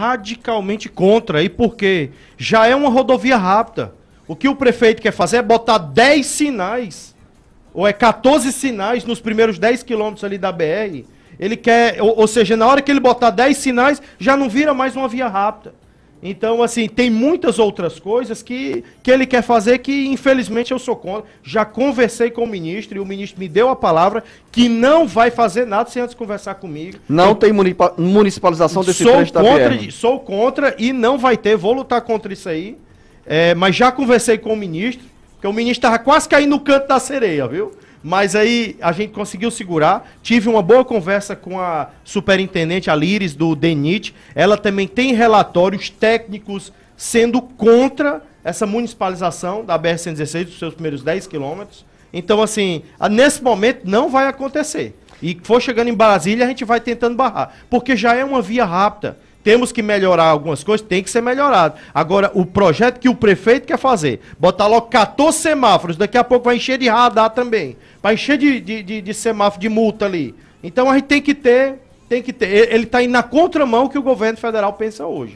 radicalmente contra. E por quê? Já é uma rodovia rápida. O que o prefeito quer fazer é botar 10 sinais, ou é 14 sinais nos primeiros 10 quilômetros ali da BR. Ele quer, ou, ou seja, na hora que ele botar 10 sinais, já não vira mais uma via rápida. Então, assim, tem muitas outras coisas que, que ele quer fazer que, infelizmente, eu sou contra. Já conversei com o ministro e o ministro me deu a palavra que não vai fazer nada sem antes conversar comigo. Não eu, tem municipalização desse sou trecho contra, da Sou contra e não vai ter, vou lutar contra isso aí. É, mas já conversei com o ministro, porque o ministro estava quase caindo no canto da sereia, viu? Mas aí a gente conseguiu segurar. Tive uma boa conversa com a superintendente Alires do DENIT. Ela também tem relatórios técnicos sendo contra essa municipalização da BR-116, dos seus primeiros 10 quilômetros. Então, assim, nesse momento não vai acontecer. E for chegando em Brasília, a gente vai tentando barrar. Porque já é uma via rápida. Temos que melhorar algumas coisas, tem que ser melhorado. Agora, o projeto que o prefeito quer fazer, botar logo 14 semáforos, daqui a pouco vai encher de radar também. Vai encher de, de, de, de semáforo, de multa ali. Então a gente tem que ter, tem que ter. Ele está indo na contramão que o governo federal pensa hoje.